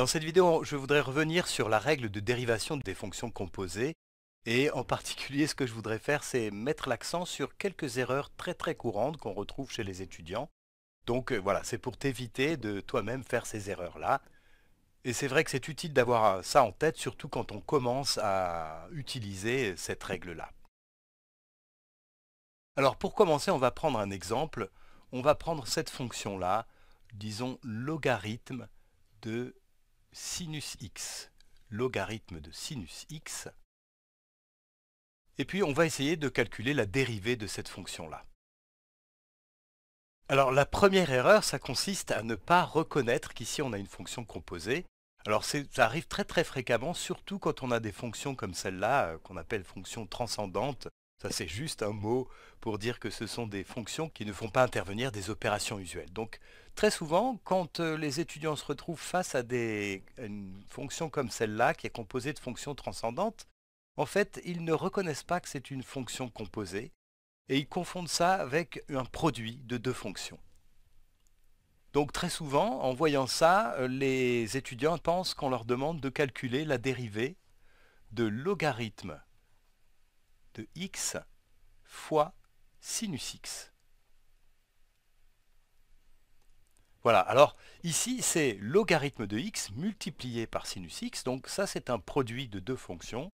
Dans cette vidéo, je voudrais revenir sur la règle de dérivation des fonctions composées. Et en particulier, ce que je voudrais faire, c'est mettre l'accent sur quelques erreurs très très courantes qu'on retrouve chez les étudiants. Donc euh, voilà, c'est pour t'éviter de toi-même faire ces erreurs-là. Et c'est vrai que c'est utile d'avoir euh, ça en tête, surtout quand on commence à utiliser cette règle-là. Alors pour commencer, on va prendre un exemple. On va prendre cette fonction-là, disons logarithme de sinus x, logarithme de sinus x. Et puis on va essayer de calculer la dérivée de cette fonction-là. Alors la première erreur, ça consiste à ne pas reconnaître qu'ici on a une fonction composée. Alors ça arrive très très fréquemment, surtout quand on a des fonctions comme celle-là, euh, qu'on appelle fonctions transcendantes, ça, c'est juste un mot pour dire que ce sont des fonctions qui ne font pas intervenir des opérations usuelles. Donc, très souvent, quand euh, les étudiants se retrouvent face à, une fonction comme celle-là, qui est composée de fonctions transcendantes, en fait, ils ne reconnaissent pas que c'est une fonction composée, et ils confondent ça avec un produit de deux fonctions. Donc très souvent, en voyant ça, euh, les étudiants pensent qu'on leur demande de calculer la dérivée de logarithme de x fois sinus x. Voilà, alors ici c'est logarithme de x multiplié par sinus x, donc ça c'est un produit de deux fonctions.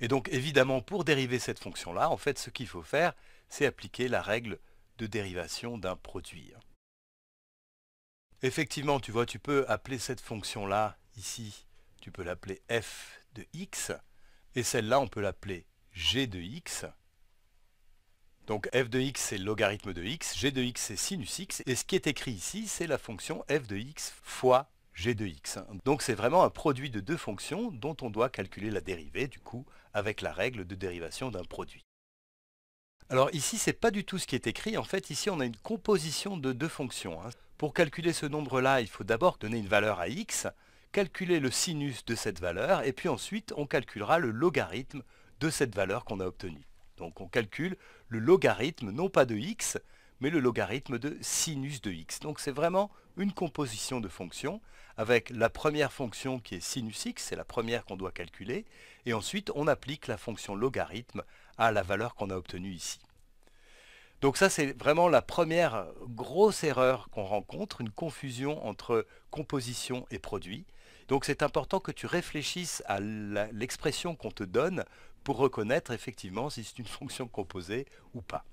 Et donc évidemment pour dériver cette fonction-là, en fait ce qu'il faut faire, c'est appliquer la règle de dérivation d'un produit. Effectivement, tu vois, tu peux appeler cette fonction-là, ici, tu peux l'appeler f de x, et celle-là on peut l'appeler g de x. Donc f de x, c'est logarithme de x, g de x, c'est sinus x, et ce qui est écrit ici, c'est la fonction f de x fois g de x. Donc c'est vraiment un produit de deux fonctions dont on doit calculer la dérivée, du coup, avec la règle de dérivation d'un produit. Alors ici, c'est pas du tout ce qui est écrit. En fait, ici, on a une composition de deux fonctions. Hein. Pour calculer ce nombre-là, il faut d'abord donner une valeur à x, calculer le sinus de cette valeur, et puis ensuite, on calculera le logarithme de cette valeur qu'on a obtenue. Donc on calcule le logarithme, non pas de x, mais le logarithme de sinus de x. Donc c'est vraiment une composition de fonctions, avec la première fonction qui est sinus x, c'est la première qu'on doit calculer, et ensuite on applique la fonction logarithme à la valeur qu'on a obtenue ici. Donc ça, c'est vraiment la première grosse erreur qu'on rencontre, une confusion entre composition et produit. Donc c'est important que tu réfléchisses à l'expression qu'on te donne pour reconnaître effectivement si c'est une fonction composée ou pas.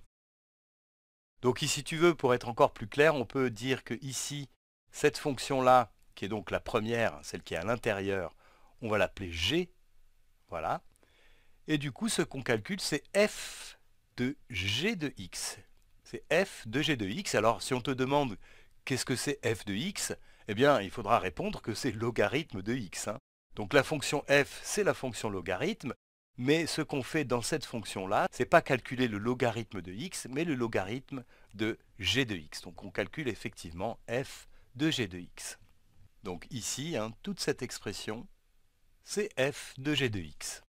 Donc ici, si tu veux, pour être encore plus clair, on peut dire que ici, cette fonction-là, qui est donc la première, celle qui est à l'intérieur, on va l'appeler g. Voilà. Et du coup, ce qu'on calcule, c'est f de g de x. C'est f de g de x. Alors, si on te demande qu'est-ce que c'est f de x, eh bien, il faudra répondre que c'est logarithme de x. Hein. Donc la fonction f, c'est la fonction logarithme. Mais ce qu'on fait dans cette fonction-là, ce n'est pas calculer le logarithme de x, mais le logarithme de g de x. Donc on calcule effectivement f de g de x. Donc ici, hein, toute cette expression, c'est f de g de x.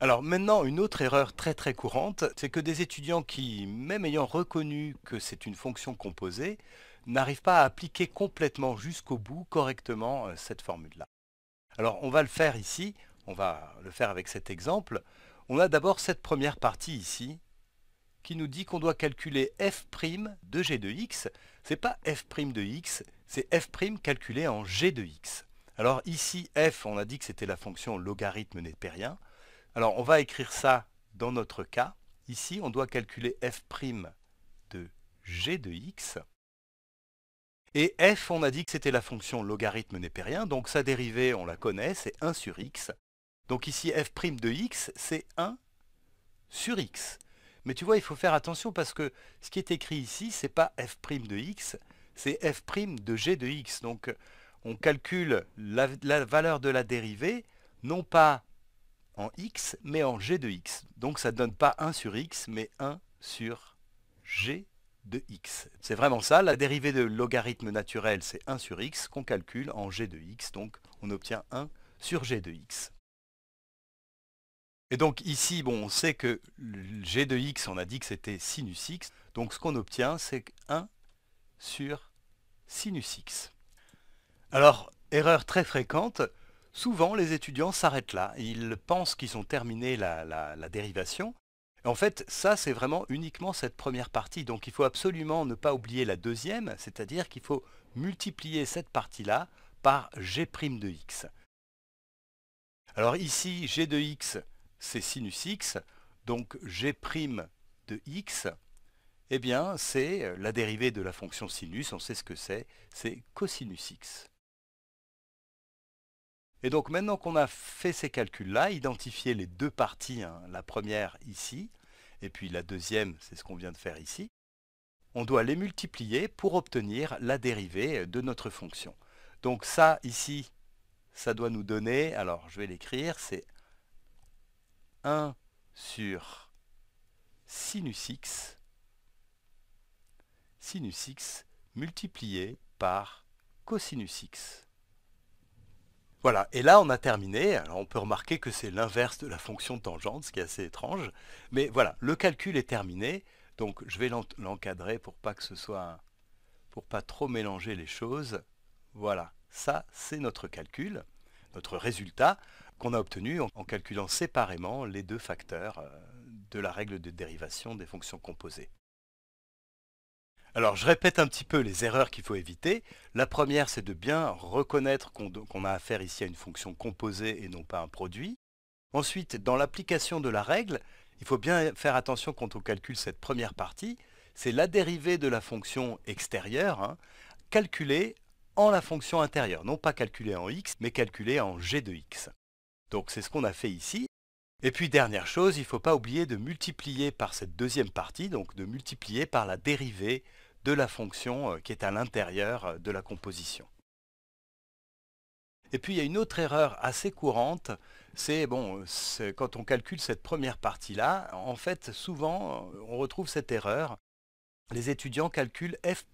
Alors maintenant, une autre erreur très très courante, c'est que des étudiants qui, même ayant reconnu que c'est une fonction composée, n'arrivent pas à appliquer complètement jusqu'au bout correctement euh, cette formule-là. Alors on va le faire ici on va le faire avec cet exemple, on a d'abord cette première partie ici qui nous dit qu'on doit calculer f' de g de x. n'est pas f' de x, c'est f' calculé en g de x. Alors ici, f, on a dit que c'était la fonction logarithme népérien. Alors on va écrire ça dans notre cas. Ici, on doit calculer f' de g de x. Et f, on a dit que c'était la fonction logarithme népérien, donc sa dérivée, on la connaît, c'est 1 sur x. Donc ici, f' de x, c'est 1 sur x. Mais tu vois, il faut faire attention parce que ce qui est écrit ici, n'est pas f' de x, c'est f' de g de x. Donc on calcule la, la valeur de la dérivée, non pas en x, mais en g de x. Donc ça ne donne pas 1 sur x, mais 1 sur g de x. C'est vraiment ça, la dérivée de logarithme naturel, c'est 1 sur x, qu'on calcule en g de x, donc on obtient 1 sur g de x. Et donc ici, on sait que g de x, on a dit que c'était sinus x. Donc ce qu'on obtient, c'est 1 sur sinus x. Alors, erreur très fréquente, souvent les étudiants s'arrêtent là. Ils pensent qu'ils ont terminé la, la dérivation. En fait, ça, c'est vraiment uniquement cette première partie. Donc il faut absolument ne pas oublier la deuxième, c'est-à-dire qu'il faut multiplier cette partie-là par g' de x. Alors ici, g de x, c'est sinus x, donc g' de x, eh bien c'est la dérivée de la fonction sinus, on sait ce que c'est, c'est cosinus x. Et donc maintenant qu'on a fait ces calculs-là, identifié les deux parties, hein, la première ici, et puis la deuxième, c'est ce qu'on vient de faire ici, on doit les multiplier pour obtenir la dérivée de notre fonction. Donc ça, ici, ça doit nous donner, alors je vais l'écrire, c'est 1 sur sinus x, sinus x multiplié par cosinus x. Voilà, et là on a terminé. Alors on peut remarquer que c'est l'inverse de la fonction tangente, ce qui est assez étrange. Mais voilà, le calcul est terminé. Donc je vais l'encadrer pour pas que ce soit pour pas trop mélanger les choses. Voilà, ça c'est notre calcul, notre résultat qu'on a obtenu en, calculant séparément les deux facteurs euh, de la règle de dérivation des fonctions composées. Alors je répète un petit peu les erreurs qu'il faut éviter. La première, c'est de bien reconnaître qu'on a affaire ici à une fonction composée et non pas un produit. Ensuite, dans l'application de la règle, il faut bien faire attention quand on calcule cette première partie. C'est la dérivée de la fonction extérieure, hein, calculée en la fonction intérieure. Non pas calculée en x, mais calculée en g de x. Donc c'est ce qu'on a fait ici. Et puis dernière chose, il ne faut pas oublier de multiplier par cette deuxième partie, donc de multiplier par la dérivée de la fonction euh, qui est à l'intérieur euh, de la composition. Et puis il y a une autre erreur assez courante, c'est bon, euh, quand on calcule cette première partie-là, en fait souvent on retrouve cette erreur. Les étudiants calculent f'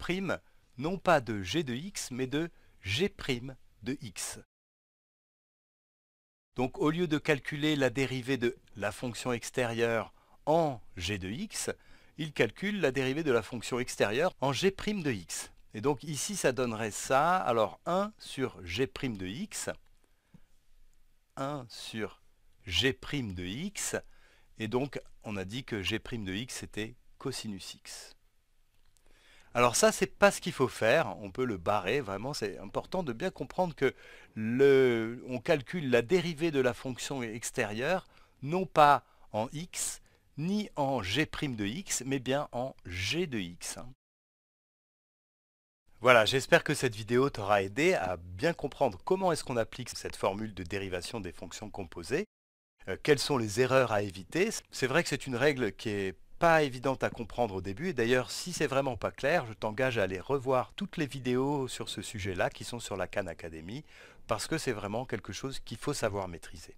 non pas de g de x, mais de g' de x. Donc au lieu de calculer la dérivée de la fonction extérieure en g de x, il calcule la dérivée de la fonction extérieure en g' de x. Et donc ici, ça donnerait ça. Alors 1 sur g' de x, 1 sur g' de x, et donc on a dit que g' de x était cosinus x. Alors ça, c'est pas ce qu'il faut faire. On peut le barrer. Vraiment, c'est important de bien comprendre que on calcule la dérivée de la fonction extérieure, non pas en x, ni en g' de x, mais bien en g de x. Voilà, j'espère que cette vidéo t'aura aidé à bien comprendre comment est-ce qu'on applique cette formule de dérivation des fonctions composées, euh, quelles sont les erreurs à éviter. C'est vrai que c'est une règle qui est pas évidente à comprendre au début. Et d'ailleurs, si c'est vraiment pas clair, je t'engage à aller revoir toutes les vidéos sur ce sujet-là qui sont sur la Khan Academy, parce que c'est vraiment quelque chose qu'il faut savoir maîtriser.